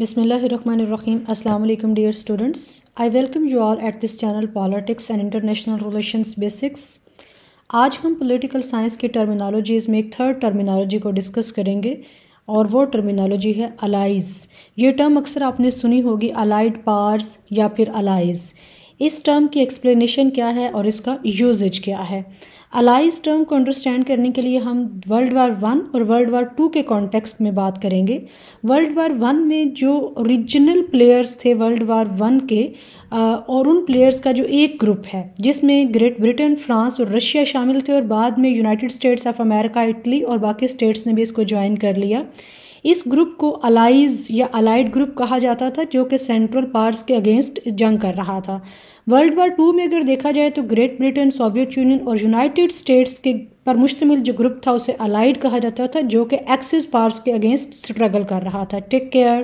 बिसमीम अल्लाम dear students I welcome you all at this channel politics and international relation basics आज हम political science के terminologies में एक थर्ड टर्मिनोलॉजी को डिस्कस करेंगे और वो टर्मिनोलॉजी है अलाइज ये टर्म अक्सर आपने सुनी होगी अलाइड पार्स या फिर अलाइज इस टर्म की एक्सप्लेनेशन क्या है और इसका यूजेज क्या है अलाइज टर्म को अंडरस्टैंड करने के लिए हम वर्ल्ड वार वन और वर्ल्ड वार टू के कॉन्टेक्स्ट में बात करेंगे वर्ल्ड वार वन में जो ओरिजिनल प्लेयर्स थे वर्ल्ड वार वन के और उन प्लेयर्स का जो एक ग्रुप है जिसमें ग्रेट ब्रिटेन फ्रांस और रशिया शामिल थे और बाद में United States of America Italy और बाकी स्टेट्स ने भी इसको ज्वाइन कर लिया इस ग्रुप को अलाइज या अलाइड ग्रुप कहा जाता था जो कि सेंट्रल पार्स के अगेंस्ट जंग कर रहा था वर्ल्ड वार टू में अगर देखा जाए तो ग्रेट ब्रिटेन सोवियत यूनियन और यूनाइटेड स्टेट्स के पर मुश्तमिल जो ग्रुप था उसे अलाइड कहा जाता था जो कि एक्सिस पार्स के अगेंस्ट स्ट्रगल कर रहा था टेक केयर